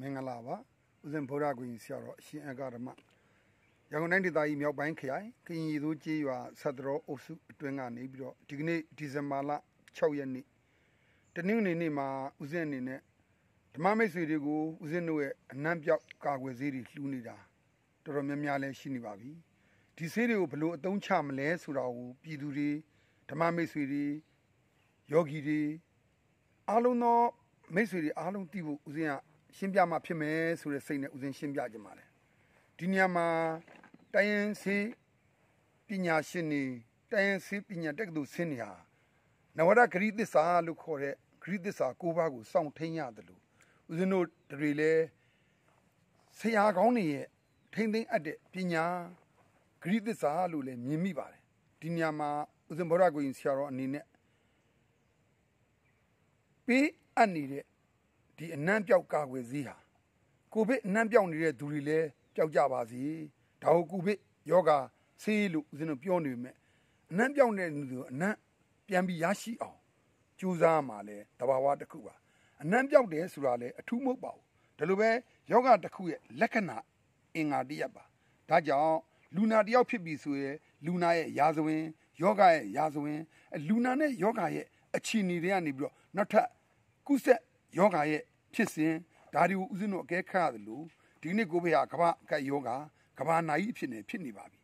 မင်္ဂလာပါဦးဇင်ဗုဒ္ဓဂုဏ်ဆရာတော်အရှင်အဂရမရန်ကုန်တိုင်းဒေသကြီးမြောက်ပိုင်းခရိုင်ကရင်ရီသိုးကျေးရွာဆတ်တော်အုပ်စုအတွင်းကနေ ပြီးတော့ဒီကနေ့ဒီဇင်ဘာလ6ရက်နေ့တနင်္ဂနွေနေ့မှာဦးဇင်အနေနဲ့ဓမ္မမိတ်ဆွေတွေကိုဦးဇင်တို့ရဲ့အနံ့ပြောက်ကာကွယ်ဆေးတွေလှူနေတာတော်တော်များများလည်းရှိနေပါပြီဒီဆေးတွေကိုဘလို့အသုံးချမလဲဆိုတာကိုပြည်သူတွေဓမ္မမိတ်ဆွေတွေယောဂီတွေအားလုံးသောမိတ်ဆွေတွေအားလုံးသိဖို့ဦးဇင်ကရှင်းပြမှဖြစ်မယ်ဆိုတဲ့စိတ်နဲ့ဦးစင်းရှင်းပြခြင်းပါတယ်ဒီနေရာမှာတိုင်းရင်းစီပညာရှင်တွေတိုင်းရင်းစီပညာတက္ကသိုလ်ဆင်းနေဟာနဝရဂရိသစ္စာလို့ခေါ်တဲ့ဂရိသစ္စာ၉ပါးကိုစောင့်ထိန်ရတယ်လို့ဦးဇင်းတို့တွေလည်းဆရာကောင်းတွေရဲ့ထိမ့်သိမ့်အပ်တဲ့ပညာဂရိသစ္စာလို့လည်းမြင်မိပါတယ်ဒီနေရာမှာဦးဇင်းဘောရကိုရင်ဆရာတော်အနေနဲ့ပေးအပ်နေတဲ့ဒီအနှံ့ပြောက်ကာကွယ်ဆေးဟာကိုဗစ်အနှံ့ပြောက်နေတဲ့သူတွေလည်းပျောက်ကြပါစေဒါကိုကိုဗစ်ယောဂါဆေးလို့ဦးဇင်းတို့ပြောနေပေမဲ့အနှံ့ပြောက်နေတဲ့သူအနှံ့ပြန်ပြီးရရှိအောင်ကြိုးစားမှလည်းတဘာဝတစ်ခုပါအနှံ့ပြောက်တယ်ဆိုတာလည်းအထူးမဟုတ်ပါဘူးဒါလိုပဲယောဂတစ်ခုရဲ့လက္ခဏာအင်္ဂါတရက်ပါဒါကြောင့်လူနာတယောက်ဖြစ်ပြီဆိုရင်လူနာရဲ့ရာဇဝင်ယောဂရဲ့ရာဇဝင်လူနာနဲ့ယောဂရဲ့အခြေအနေတွေကနေပြီးတော့နောက်ထပ်ကုသယောဂရဲ့ဖြစ်စဉ်ဒါတွေကိုဦးဇင်းတို့အကဲခတ်ရတယ်လို့ဒီနေ့ကိုဖေဟာကမ္ဘာကတ်ယောဂါကမ္ဘာနိုင်ဖြစ်နေဖြစ်နေပါပြီ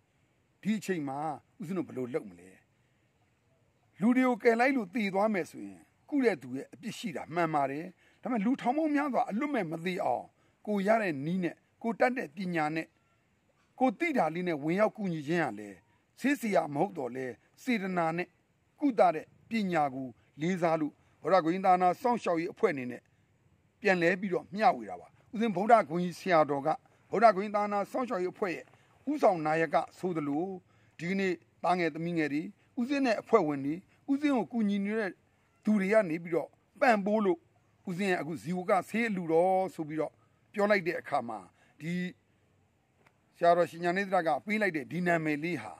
ဒီအချိန်မှာဦးဇင်းတို့ဘယ်လိုလုပ်မလဲလူတွေကိုကယ်လိုက်လို့တည်သွားမယ်ဆိုရင်ကုတဲ့သူရဲ့အပြစ်ရှိတာမှန်ပါတယ်ဒါပေမဲ့လူထောင်ပေါင်းများစွာအလွတ်မဲ့မသေးအောင်ကိုရတဲ့နီးနဲ့ကိုတတ်တဲ့ပညာနဲ့ကိုတိတာလေးနဲ့ဝင်ရောက်ကူညီခြင်းရလေဆေးစီရမဟုတ်တော့လေစေတနာနဲ့ကုသတဲ့ပညာကိုလေးစားလို့ဘုရားကိုင်းသာနာစောင့်ရှောက်ရေးအဖွဲ့အနေနဲ့ပြန်လဲပြီးတော့မျှဝေတာပါဥစဉ်ဗုဒ္ဓဂုဏ်ကြီးဆရာတော်ကဗုဒ္ဓဂုဏ်သာနာစောင့်ရှောက်ရေးအဖွဲ့ရဲ့ဥဆောင်နာယကဆိုသလိုဒီကနေ့တားငယ်သမီးငယ်တွေဥစဉ်နဲ့အဖွဲ့ဝင်တွေဥစဉ်ကိုကူညီနေတဲ့သူတွေကနေပြီးတော့ပံ့ပိုးလို့ဥစဉ်ရဲ့အခုဇီဝကဆေးအလူတော်ဆိုပြီးတော့ပြောလိုက်တဲ့အခါမှာဒီဆရာတော်ရှင်ညာနေသရကပေးလိုက်တဲ့ဒီနာမည်လေးဟာ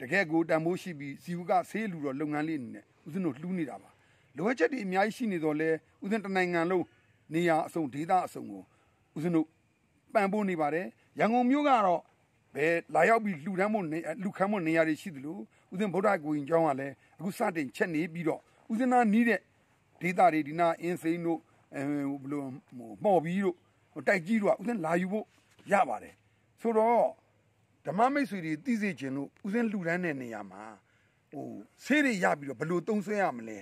တကယ်ကိုတန်ဖိုးရှိပြီးဇီဝကဆေးအလူတော်လုပ်ငန်းလေးအနေနဲ့ဥစဉ်တို့လှူနေတာပါလိုအပ်ချက်တွေအများကြီးရှိနေတော့လဲဥစဉ်တနိုင်ငံလုံးနေရာအစုံဒေသအစုံကိုဦးဇင်းတို့ပံ့ပိုးနေပါတယ်ရန်ကုန်မြို့ကတော့ဘယ်လာရောက်ပြီးလှူဒန်းမှုလှူခမ်းမှုနေရာတွေရှိသလိုဦးဇင်းဗုဒ္ဓဂူရင်ကျောင်းကလည်းအခုစတင်ချက်နေပြီးတော့ဦးဇင်းသားနီးတဲ့ဒေသတွေဒီနာအင်းစိန်တို့အဲဘလို့မော်ပြီးတို့တိုက်ကြီးတို့ကဦးဇင်းလာယူဖို့ရပါတယ်ဆိုတော့ဓမ္မမိတ်ဆွေတွေသိစေချင်လို့ဦးဇင်းလှူဒန်းတဲ့နေရာမှာဟိုဆေးတွေရပြီးတော့ဘလို့သုံးဆွဲရမလဲ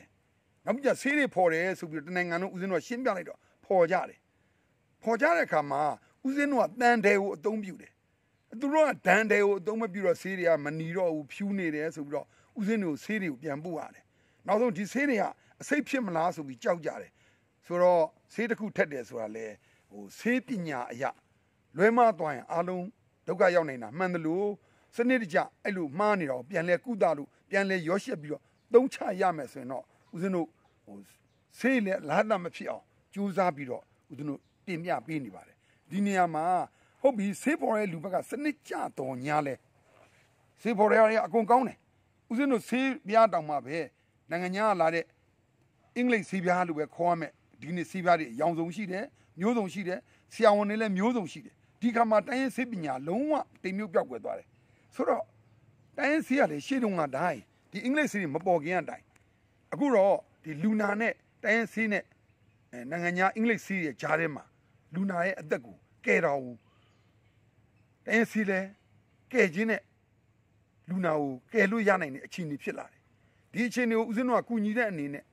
နောက်ပြဆေးတွေဖော်တယ်ဆိုပြီးတော့တနိုင်ငံလုံးဦးဇင်းတို့ကရှင်းပြလိုက်တော့ဖော်ကြတယ်ဖော်ကြတဲ့အခါမှာဦးစင်းတို့ကတန်တယ်ကိုအသုံးပြုတယ်သူတို့ကဒန်တယ်ကိုအသုံးမပြုတော့ဆေးတွေကမหนีတော့ဘူးဖြူးနေတယ်ဆိုပြီးတော့ဦးစင်းတို့ဆေးတွေကိုပြန်ပို့ရတယ်နောက်ဆုံးဒီဆေးတွေကအစိတ်ဖြစ်မလားဆိုပြီးကြောက်ကြတယ်ဆိုတော့ဆေးတစ်ခုထက်တယ်ဆိုတာလေဟိုဆေးပညာအရာလွဲမသွားရင်အားလုံးဒုက္ခရောက်နေတာမှန်တယ်လို့စနစ်တကျအဲ့လိုမှားနေတော့ပြန်လဲကုသလို့ပြန်လဲရောရှက်ပြီးတော့သုံးချရမယ်ဆိုရင်တော့ဦးဇင်းတို့ဟိုဆေးလည်းလာတာမဖြစ်အောင်စူးစမ်းပြီးတော့ဦးဇင်းတို့တင်ပြပေးနေပါတယ်ဒီနေရာမှာဟုတ်ပြီဆေးဖော်ရဲ့လူဘက်ကစနစ်ကြတော်ညာလဲဆေးဖော်ရဲ့အကုန်ကောင်းတယ်ဦးဇင်းတို့ဆေးပြားတောင်မှပဲနိုင်ငံညာလာတဲ့အင်္ဂလိပ်ဆေးပြားလို့ပဲခေါ်ရမယ်ဒီနေ့ဆေးပြားတွေအယောင်ဆုံးရှိတယ်မျိုးစုံရှိတယ်ဆရာဝန်တွေလည်းမျိုးစုံရှိတယ်ဒီကမှာတိုင်းရင်ဆေးပညာလုံးဝတိမ်မြုပ်ပြောက်ကွယ်သွားတယ်ဆိုတော့တိုင်းရင်ဆေးကလည်းရှေ့တုန်းကတိုင်းဒီအင်္ဂလိပ်ဆေးတွေမပေါ်ခင်ကတိုင်းအခုတော့ဒီလူနာနဲ့တိုင်းရင်ဆေးနဲ့အဲနိုင်ငံညာအင်္ဂလိပ်စီးရဲ့ဂျားထဲမှာလူနာရဲ့အသက်ကိုကဲတော်ဘူးတင်းစီလဲကဲခြင်းနဲ့လူနာကိုကယ်လို့ရနိုင်တဲ့အခြေအနေဖြစ်လာတယ်ဒီအခြေအနေကိုဦးဇင်းတို့ကကူညီတဲ့အနေနဲ့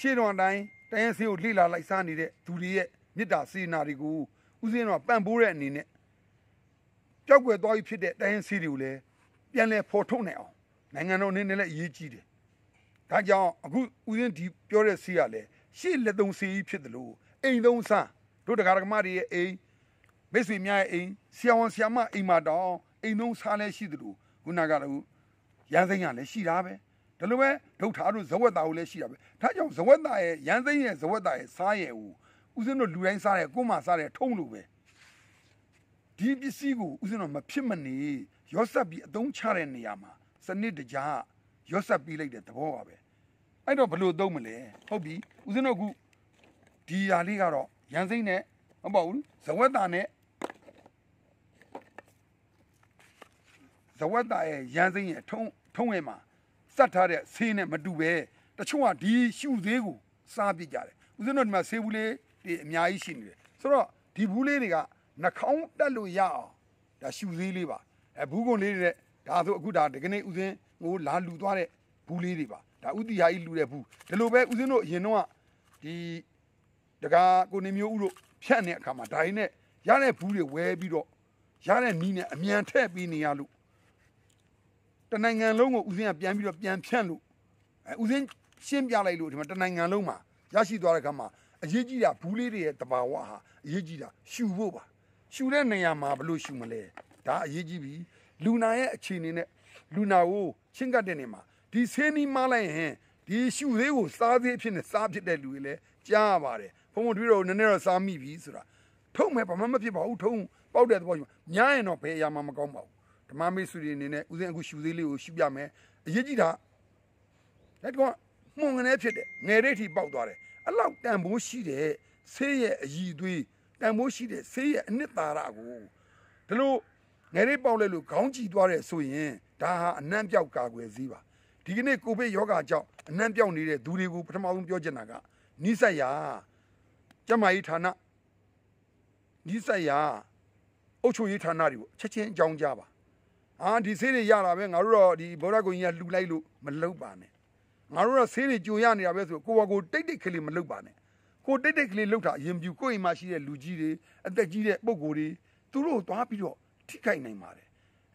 ရှေ့တော်တိုင်းတင်းစီကိုလှိလာလိုက်စားနေတဲ့သူတွေရဲ့မေတ္တာစေနာတွေကိုဦးဇင်းတို့ကပံ့ပိုးတဲ့အနေနဲ့ကြောက်ွယ်သွားပြီဖြစ်တဲ့တိုင်းစီတွေကိုလည်းပြန်လဲဖော်ထုတ်နိုင်အောင်နိုင်ငံတော်အနေနဲ့လည်းအရေးကြီးတယ်ဒါကြောင့်အခုဦးဇင်းဒီပြောတဲ့စီကလည်းရှေ့လက်သုံးစီးဖြစ်တယ်လို့အိမ်သုံးစားတို့တရားဓမ္မတွေရဲ့အိမ်မိတ်ဆွေများရဲ့အိမ်ဆရာဝန်ဆရာမအိမ်မှာတောင်အိမ်သုံးစားလည်းရှိတယ်လို့ခုနကတော့ရန်စိမ့်ကလည်းရှိတာပဲဒါလိုပဲဒုထာတို့ဇဝက်တာကိုလည်းရှိတာပဲဒါကြောင့်ဇဝက်တာရဲ့ရန်စိမ့်ရဲ့ဇဝက်တာရဲ့စားရဲ့ဟူဥစဉ်တို့လူတိုင်းစားတဲ့ကိုယ်မှစားတဲ့ထုံးလိုပဲဒီပစ္စည်းကိုဥစဉ်တော့မဖြစ်မနေရော့ဆက်ပြီးအသုံးချတဲ့နေရာမှာစနစ်တကျရော့ဆက်ပြီးလိုက်တဲ့သဘောပါပဲအဲ့တော့ဘလို့သုံးမလဲဟုတ်ပြီဦးဇင်းတို့ခုဒီဟာလေးကတော့ရန်စိမ့်နဲ့မပေါ့ဘူးဇဝက်တာနဲ့ဇဝက်တာရဲ့ရန်စိမ့်ရဲ့ထုံးထုံးရဲ့မှာစတ်ထားတဲ့ဆေးနဲ့မတူပဲတချို့ကဒီရှုသေးကိုစားပြစ်ကြတယ်ဦးဇင်းတို့ဒီမှာဆေးဘူးလေးဒီအများကြီးရှိနေတယ်ဆိုတော့ဒီဘူးလေးတွေကနှာခေါင်းတက်လို့ရအောင်ဒါရှုသေးလေးပါအဲဘူးကုန်လေးတွေနဲ့ဒါဆိုအခုဒါဒီကနေ့ဦးဇင်းဟိုလာလူသွားတဲ့ဘူးလေးတွေပါဒါဥတီဟာကြီးလူတဲ့ဘူးဒီလိုပဲဦးစင်းတို့အရင်တော့ဒီတကာကိုနေမျိုးဦးတို့ဖြတ်နေတဲ့အခါမှာဒါရင်းနဲ့ရတဲ့ဘူးတွေဝဲပြီးတော့ရတဲ့နီးနဲ့အမြန်ထည့်ပြီးနေရလို့တနိုင်ငံလုံးကိုဦးစင်းကပြန်ပြီးတော့ပြန်ဖြန့်လို့အဲဦးစင်းရှင်းပြလိုက်လို့ဒီမှာတနိုင်ငံလုံးမှာရရှိသွားတဲ့အခါမှာအရေးကြီးတာဘူးလေးတွေရဲ့တဘာဝဟာအရေးကြီးတာရှူဖို့ပါရှူတဲ့နေရာမှာဘလို့ရှူမလဲဒါအရေးကြီးပြီလူနာရဲ့အခြေအနေနဲ့လူနာကိုချင်းကတ်တဲ့နေမှာဒီဆင်းနီးမလိုက်ရင်ဒီရှူသေးကိုစားသေးဖြစ်နေစားဖြစ်တဲ့လူတွေလည်းကြားရပါတယ်ဖုံဖုံတွေးတော့နည်းနည်းတော့စားမိပြီဆိုတာထုံမဲ့ဘာမှမဖြစ်ပါဘူးထုံပေါက်တဲ့သဘောကြီးများရင်တော့ဘယ်အရာမှမကောင်းပါဘူးဓမ္မမိတ်ဆွေတွေအနေနဲ့ဦးစင်းအခုရှူသေးလေးကိုရှူပြမယ်အရေးကြီးတာလက်ကောမှုန်ငနေဖြစ်တယ်ငယ်တဲ့ထိပေါက်သွားတယ်အဲ့လောက်တန်ဖိုးရှိတဲ့ဆေးရဲ့အည်သွေးတန်ဖိုးရှိတဲ့ဆေးရဲ့အနှစ်သာရကိုဒီလိုငယ်လေးပေါက်လဲလို့ခေါင်းကြည့်သွားတယ်ဆိုရင်ဒါဟာအနံ့ပြောက်ကာကွယ်စည်းပါဒီကနေ့ကိုဗစ်ရောဂါကြောင့်အနှံ့ပြောင်းနေတဲ့သူတွေကိုပထမဆုံးပြောချင်တာကနိစက်ရာကျမကြီးဌာနနိစက်ရာအုပ်ချုပ်ရေးဌာနတွေကိုချက်ချင်းအကြောင်းကြားပါအာဒီဆေးတွေရတာပဲငါတို့တော့ဒီဗောဓကိုကြီးကလှူလိုက်လို့မလုပ်ပါနဲ့ငါတို့တော့ဆေးတွေကြုံရနေတာပဲဆိုကိုကကိုတိတ်တိတ်ကလေးမလုပ်ပါနဲ့ကိုတိတ်တိတ်ကလေးလှုပ်တာအရင်ပြူကိုအိမ်မှာရှိတဲ့လူကြီးတွေအသက်ကြီးတဲ့ပုံကိုယ်တွေသူတို့သွားပြီးတော့ထိခိုက်နိုင်ပါတယ်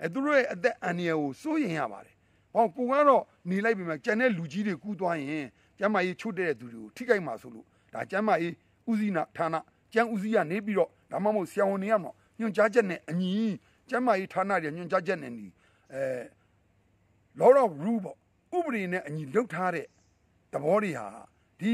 အဲသူတို့ရဲ့အသက်အန္တရာယ်ကိုစိုးရိမ်ရပါတယ်။ဘောင်ကိုကတော့หนีလိုက်ပြီမှာကျန်တဲ့လူကြီးတွေကူးသွားရင်ကျမ်းမာရေးချွတ်တဲ့သူတွေကိုထိခိုက်မှာဆိုလို့ဒါကျမ်းမာရေးဦးစီးနာဌာနကျန်းဦးစီးကနေပြီးတော့ဒါမှမဟုတ်ဆရာဝန်တွေရမှာညွှန်ကြားချက်နဲ့အညီကျမ်းမာရေးဌာနတွေညွှန်ကြားချက်နဲ့ညီအဲ law of rule ပေါ့ဥပဒေနဲ့အညီလုပ်ထားတဲ့သဘောတွေဟာဒီ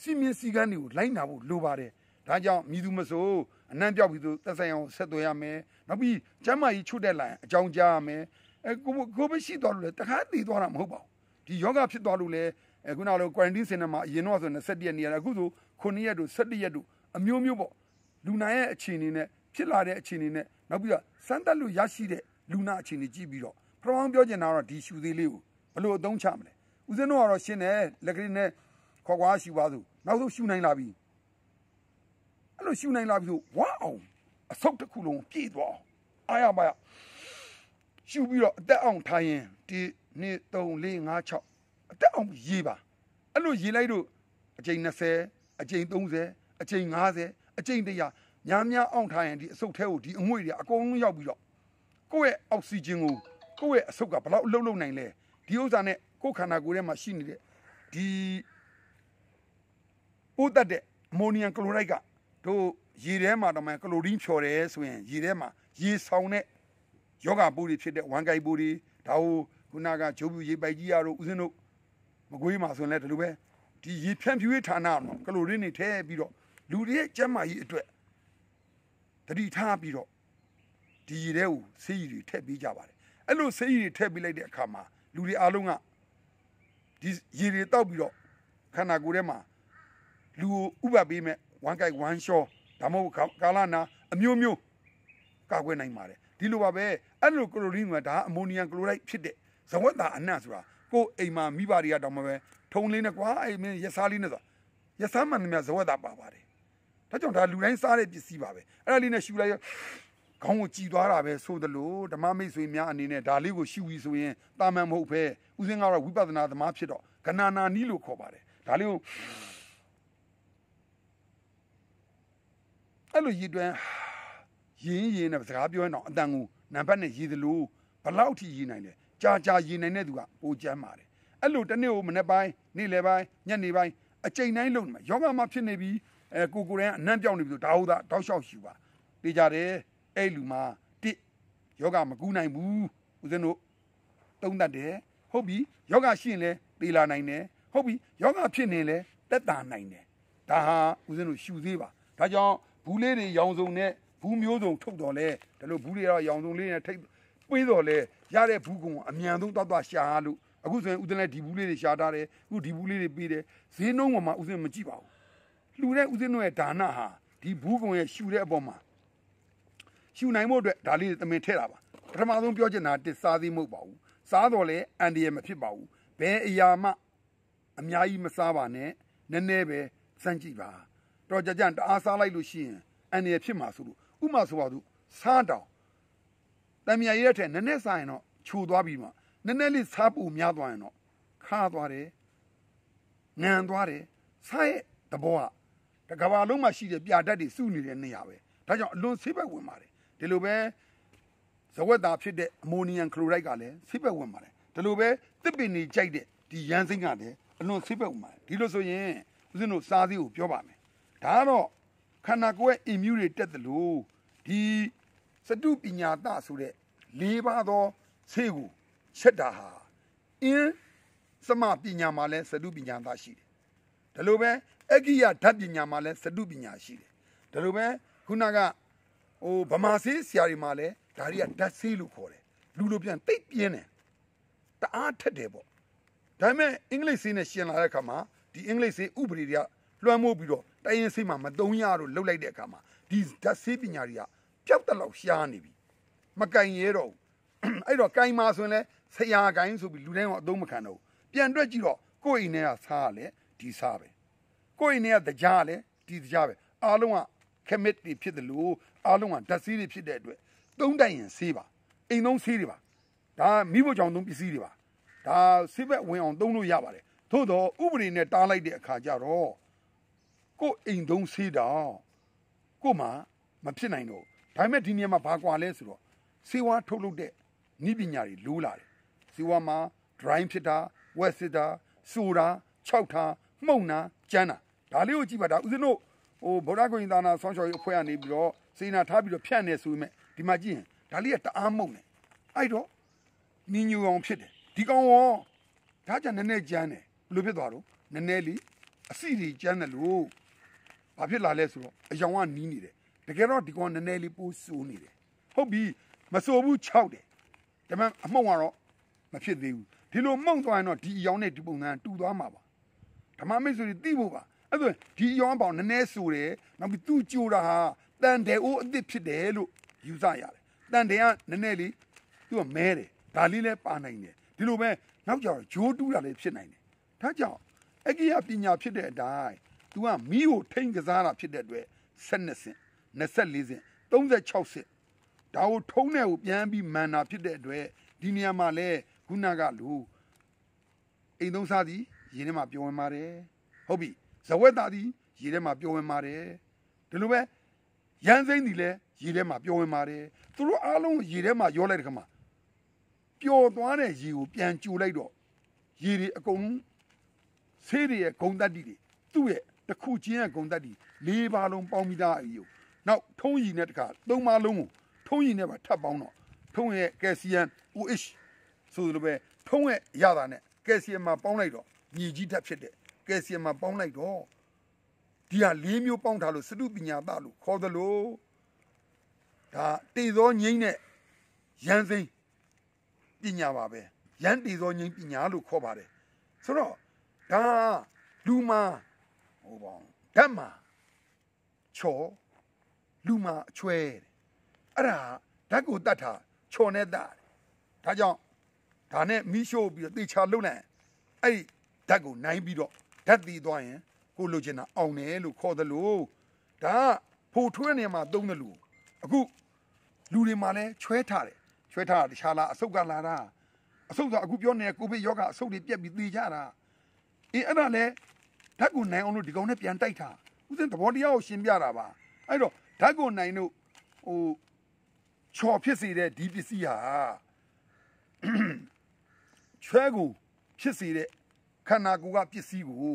စီမင်းစည်းကမ်းတွေကိုလိုက်နာဖို့လိုပါတယ်ဒါကြောင့်မြည်သူမဆိုအနံ့ပြောက်ပြီးသူသက်ဆိုင်အောင်ဆက်သွယ်ရမယ်နောက်ပြီးကျမ်းမာရေးချွတ်တဲ့လိုင်းအကြောင်းကြားရမယ်အဲကိုကိုမရှိသွားလို့လေတခါတည်သွားတာမဟုတ်ပါဘူးဒီယောဂဖြစ်သွားလို့လေအခုနောက်လို့ quarantine center မှာအရင်တော့ဆို27ရက်နေရတာအခုဆို9ရက်တို့17ရက်တို့အမျိုးမျိုးပေါ့လူနာရဲ့အခြေအနေနဲ့ဖြစ်လာတဲ့အခြေအနေနဲ့နောက်ပြီးတော့စမ်းသပ်လို့ရရှိတဲ့လူနာအခြေအနေကြည့်ပြီးတော့ပထမပြောချင်တာကတော့ဒီရှူသေးလေးကိုဘယ်လိုအသုံးချမလဲဦးဇင်းတို့ကတော့ရှင်းတယ်လက်ကလေးနဲ့ခေါ်ခွာရှူပါစို့နောက်ဆုံးရှူနိုင်လာပြီအဲ့လိုရှူနိုင်လာပြီဆိုဝါအောင်အဆုတ်တစ်ခုလုံးပြည့်သွားအောင်အားရပါရရှုပြီးတော့အသက်အောင်ထားရင်ဒီနေ့3 4 5 6အသက်အောင်ရေးပါအဲ့လိုရေးလိုက်လို့အချိန်20အချိန်30အချိန်50အချိန်100များများအောင်ထားရင်ဒီအဆုတ်ထဲကိုဒီအငွေ့တွေအကုန်လုံးရောက်ပြီးတော့ကိုယ့်ရဲ့အောက်ဆီဂျင်ကိုကိုယ့်ရဲ့အဆုတ်ကဘလောက်လှုပ်လှုပ်နိုင်လဲဒီဥစ္စာနဲ့ကိုယ်ခန္ဓာကိုယ်ထဲမှာရှိနေတဲ့ဒီဥတတ်တဲ့အမိုနီယမ်ကလိုရိုက်ကတို့ရေထဲမှာတော့မှကလိုရင်းဖြော်တယ်ဆိုရင်ရေထဲမှာရေဆောင်တဲ့ယောဂပိုးတွေဖြစ်တဲ့ဝမ်ကိုက်ပိုးတွေဒါဟိုခုနကဂျိုးပြူရေပိုက်ကြီးရတို့ဦးစင်းတို့မကွေးမှာဆိုရင်လည်းဒီလိုပဲဒီရေဖြန့်ဖြူးရေးဌာနမှာကလိုရင်းတွေထည့်ပြီးတော့လူတွေရဲ့ကျန်းမာရေးအတွက်တတိထားပြီးတော့ဒီရေတွေကိုဆေးရည်တွေထည့်ပေးကြပါတယ်အဲ့လိုဆေးရည်တွေထည့်ပေးလိုက်တဲ့အခါမှာလူတွေအားလုံးကဒီရေတွေတောက်ပြီးတော့ခန္ဓာကိုယ်ထဲမှာလူကိုဥပပေးမဲ့ဝမ်ကိုက်ဝမ်ရှော့ဒါမှမဟုတ်ကာလနာအမျိုးမျိုးကာကွယ်နိုင်ပါတယ်ဒီလိုပါပဲအဲ့လိုကလိုရင်းကဒါအမိုနီယမ်ကလိုရိုက်ဖြစ်တဲ့ဇဝတ်သားအနံ့ဆိုတာကိုယ်အိမ်မှာမိဘတွေကတောင်မှပဲထုံလေးနဲ့ကွာအိမ်မင်းရစားလေးနဲ့ဆိုတာရစားမှန်သမျှဇဝတ်သားပါပါတယ်ဒါကြောင့်ဒါလူတိုင်းစားတဲ့ပစ္စည်းပါပဲအဲ့ဒါလေးနဲ့ရှူလိုက်ခေါင်းကိုကြည်သွားတာပဲဆိုသလိုဓမ္မမိတ်ဆွေများအနေနဲ့ဒါလေးကိုရှူပြီးဆိုရင်တာမန်မဟုတ်ပဲဥစဉ်ကတော့ဝိပဿနာသမားဖြစ်တော့ကနာနာနီးလို့ခေါ်ပါတယ်ဒါလေးကိုအဲ့လိုရည်တွန်းရင်းရင်းနဲ့စကားပြောရင်တော့အတန်ကိုနံပါတ်နဲ့ရည်သလိုဘလောက်ထိရည်နိုင်လဲကြာကြာရည်နိုင်တဲ့သူကပိုကျမ်းပါတယ်အဲ့လိုတနေ့ကိုမနေ့ပိုင်းနေ့လယ်ပိုင်းညနေပိုင်းအချိန်တိုင်းလုပ်နေမှာယောဂမှာဖြစ်နေပြီးအဲကိုကိုရင်အနံ့ပြောင်းနေပြီဆိုဒါဟုတ်တာတောက်လျှောက်ရှိပါတေးကြတယ်အဲ့လူမှာတိယောဂမကူးနိုင်ဘူးဦးဇင်းတို့တုံးတတ်တယ်ဟုတ်ပြီယောဂရှိရင်လဲတေးလာနိုင်တယ်ဟုတ်ပြီယောဂဖြစ်နေလဲတက်တာနိုင်တယ်ဒါဟာဦးဇင်းတို့ရှူသေးပါဒါကြောင့်ဘူးလေးတွေရောင်စုံနဲ့ဘူးမျိုးစုံထုတ်တော်လဲဒါလို့ဘူးတွေတော့ရောင်စုံလေးနဲ့ထိပ်ပွေးတော်လဲရတဲ့ဘူးကုံအမြန်ဆုံးတောက်တောက်ရှာလို့အခုဆိုရင်ဦးတင်လဲဒီဘူးလေးတွေရှာထားတယ်အခုဒီဘူးလေးတွေပေးတယ်ဈေးနှုန်းပေါ်မှာဦးစင်မကြည့်ပါဘူးလှူတဲ့ဦးစင်တို့ရဲ့ဒါနဟာဒီဘူးကုံရဲ့ရှူတဲ့အပေါ်မှာရှူနိုင်ဖို့အတွက်ဒါလေးသမင်ထဲ့တာပါပထမဆုံးပြောချင်တာတစ်စားသေးမဟုတ်ပါဘူးစားတော်လဲအန်ဒီရမဖြစ်ပါဘူးဘယ်အရာမှအများကြီးမစားပါနဲ့နည်းနည်းပဲစမ်းကြည့်ပါတော့ကြကြတအားစားလိုက်လို့ရှိရင်အန်ဒီရဖြစ်မှာဆိုလို့ဥမာဆိုပါသူစားတောင်တံမြရရဲ့ထဲနည်းနည်းစားရင်တော့ခြူသွားပြီးမှနည်းနည်းလေးစားပူများသွားရင်တော့ခါသွားတယ်ငန်သွားတယ်စားရဲ့သဘောကတကဘာလုံးမှာရှိတဲ့ပြတတ်တွေစုနေတဲ့နေရာပဲဒါကြောင့်အလွန်ဆေးဘက်ဝင်ပါတယ်ဒီလိုပဲဇဝက်သားဖြစ်တဲ့အမိုနီယမ်ကလိုရိုက်ကလည်းဆေးဘက်ဝင်ပါတယ်ဒီလိုပဲတစ်ပင်နေကြိုက်တဲ့ဒီရန်စိမ့်ကလည်းအလွန်ဆေးဘက်ဝင်ပါတယ်ဒီလိုဆိုရင်ဦးဇင်းတို့စားသေးကိုပြောပါမယ်ဒါကတော့ခန္ဓာကိုယ်ရဲ့ immune တွေတက်သလို့ဒီစတုပညာတဆိုတဲ့၄ပါးသောဆေးကိုချက်တာဟာအင်းသမပညာမှာလဲစတုပညာတရှိတယ်ဒါလိုပဲအဂိယဓာတ်ပညာမှာလဲစတုပညာရှိတယ်ဒါလိုပဲခုနကဟိုဗမာဆေးဆရာတွေမှာလဲဒါတွေကဓာတ်ဆေးလို့ခေါ်တယ်လူလိုပြန်တိတ်ပြင်းတယ်တအားထက်တယ်ပေါ့ဒါပေမဲ့အင်္ဂလိပ်ဆေးနဲ့ရှင်လာတဲ့အခါမှာဒီအင်္ဂလိပ်ဆေးဥပဒေတွေကလွှမ်းမိုးပြီးတော့တိုင်းရင်းဆေးမှာမတုံးရလို့လှုပ်လိုက်တဲ့အခါမှာဒီဓာတ်ဆေးပညာတွေကပျောက်တလောက်ရှားနေပြီမကင်ရဲတော့ဘူးအဲ့တော့ကင်မှာဆိုရင်လဲဆရာကင်ဆိုပြီးလူတိုင်းကအသုံးမခံတော့ဘူးပြန်တွက်ကြည့်တော့ကိုယ့်အိမ်ထဲကစားရလဲဒီစားပဲကိုယ့်အိမ်ထဲကတကြားလဲဒီတကြားပဲအားလုံးကခမစ်တွေဖြစ်တယ်လို့အားလုံးကဓာတ်ဆေးတွေဖြစ်တဲ့အတွက်သုံးတိုင်ရင်ဆေးပါအိမ်သုံးဆေးတွေပါဒါမိဖို့ကြောင့်သုံးပစ္စည်းတွေပါဒါဆေးဘက်ဝင်အောင်သုံးလို့ရပါတယ်သို့တော့ဥပဒေနဲ့တားလိုက်တဲ့အခါကျတော့ကိုယ်အိမ်သုံးဆေးတောင်ကို့မှာမဖြစ်နိုင်တော့ဒါပေမဲ့ဒီနေရာမှာဘာကွာလဲဆိုတော့စေဝါထုတ်လုပ်တဲ့ဤပညာတွေလိုးလာတယ်စေဝါမှာ dry ဖြစ်တာ wet ဖြစ်တာဆိုတာခြောက်တာမှုန့်တာကြမ်းတာဒါလေးကိုကြည့်ပါဒါဦးဇင်းတို့ဟိုဗုဒ္ဓဂုဏ်သာနာဆောင်းလျှော်ရေးအဖွဲ့ကနေပြီးတော့စေနာထားပြီးတော့ဖြန့်နေဆိုပေမဲ့ဒီမှာကြည့်ရင်ဒါလေးကတအားမှုန့်တယ်အဲ့တော့နင်းညူအောင်ဖြစ်တယ်ဒီကောင်ရောဒါကြနည်းနည်းကြမ်းတယ်ဘယ်လိုဖြစ်သွားတော့နည်းနည်းလေးအစီတွေကြမ်းတယ်လို့ဘာဖြစ်လာလဲဆိုတော့အယောင်ကနီးနေတယ်တကယ်တော့ဒီကောင်နည်းနည်းလေးပိုးစိုးနေတယ်ဟုတ်ပြီမစိုးဘူးခြောက်တယ်ဒါပေမဲ့အမှုန့်ကတော့မဖြစ်သေးဘူးဒီလိုမှုန့်သွားရင်တော့ဒီအယောင်နဲ့ဒီပုံစံတူသွားမှာပါဓမ္မမိတ်ဆွေတွေသိဖို့ပါအဲ့ဒါဒီအယောင်ပေါ့နည်းနည်းဆိုတယ်နောက်ပြီးသူ့ကြိုတာဟာတန်တယ်အိုးအစ်စ်ဖြစ်တယ်လို့ယူဆရတယ်တန်တယ်ကနည်းနည်းလေးသူကမဲတယ်ဒါလေးလည်းပါနိုင်တယ်ဒီလိုပဲနောက်ကြတော့ဂျိုးတူးတာလည်းဖြစ်နိုင်တယ်ဒါကြောင့်အကိယပညာဖြစ်တဲ့အတိုင်း။ तू ကမီးကိုထိန်ကစားတာဖြစ်တဲ့အတွက်12စင်24စင်36စင်ဒါကိုထုံးတဲ့ကိုပြန်ပြီးမန်နာဖြစ်တဲ့အတွက်ဒီနေရာမှာလဲခုနကလူအိမ်သုံးစားသည်ရေထဲမှာပျော်ဝင်ပါတယ်။ဟုတ်ပြီ။ဇဝက်သားသည်ရေထဲမှာပျော်ဝင်ပါတယ်။ဒီလိုပဲရန်စိမ့်သည်လည်းရေထဲမှာပျော်ဝင်ပါတယ်။သူတို့အားလုံးရေထဲမှာရောလိုက်တဲ့ခါမှာပျော်သွားတဲ့ရေကိုပြန်ကြိုလိုက်တော့ရေတွေအကုန်ဆေးတွေရဲ့ဂုံတက်တိတွေသူ့ရဲ့တစ်ခုချင်းရဲ့ဂုံတက်ဒီ၄ပါလုံးပေါင်းပြီးသားအီယိုနောက်ထုံးရည်နဲ့တခါ၃ပါလုံးကိုထုံးရည်နဲ့ပါထပ်ပေါင်းတော့ထုံးရဲ့ကယ်ဆီယမ် OH ဆိုလိုပဲထုံးရဲ့ရတာနဲ့ကယ်ဆီယမ်မှာပေါင်းလိုက်တော့မြေကြီးဓာတ်ဖြစ်တဲ့ကယ်ဆီယမ်မှာပေါင်းလိုက်တော့ဒီဟာ၄မျိုးပေါင်းထားလို့စတုပညာတလို့ခေါ်သလိုဒါတေသောငိမ့်နဲ့ရန်သိမ်းပညာပါပဲရန်တေသောငိမ့်ပညာလို့ခေါ်ပါတယ်ဆိုတော့ဒါလူမှာဟိုပေါ့ဓာတ်မှာချော်လူမှာအချွဲအဲ့ဒါဓာတ်ကိုတတ်တာချော်နဲ့တတ်ဒါကြောင့်ဒါနဲ့မိရှို့ပြီးတော့တေချာလုံနိုင်အဲ့ဒီဓာတ်ကိုနိုင်ပြီးတော့ဓာတ်တည်သွားရင်ကိုလိုချင်တာအောင်တယ်လို့ခေါ်သလိုဒါကဖိုထွေးနေမှာသုံးတယ်လို့အခုလူတွေမှာလည်းချွဲထားတယ်ချွဲထားတာတခြားလားအဆုတ်ကလာတာအဆုတ်ကအခုပြောနေတဲ့ကိုဗစ်ရောဂါအဆုတ်တွေပြက်ပြီးသေကြတာအေးအဲ့ဒါလည်းဓာတ်ကိုနိုင်အောင်လို့ဒီကောင်နဲ့ပြန်တိုက်တာဦးစင်းသဘောတရားကိုရှင်းပြတာပါအဲ့တော့ဓာတ်ကိုနိုင်လို့ဟိုချော်ဖြစ်စေတဲ့ဒီပစ္စည်းဟာချွဲကိုဖြစ်စေတဲ့ခန္ဓာကိုယ်ကပစ္စည်းကိုဟို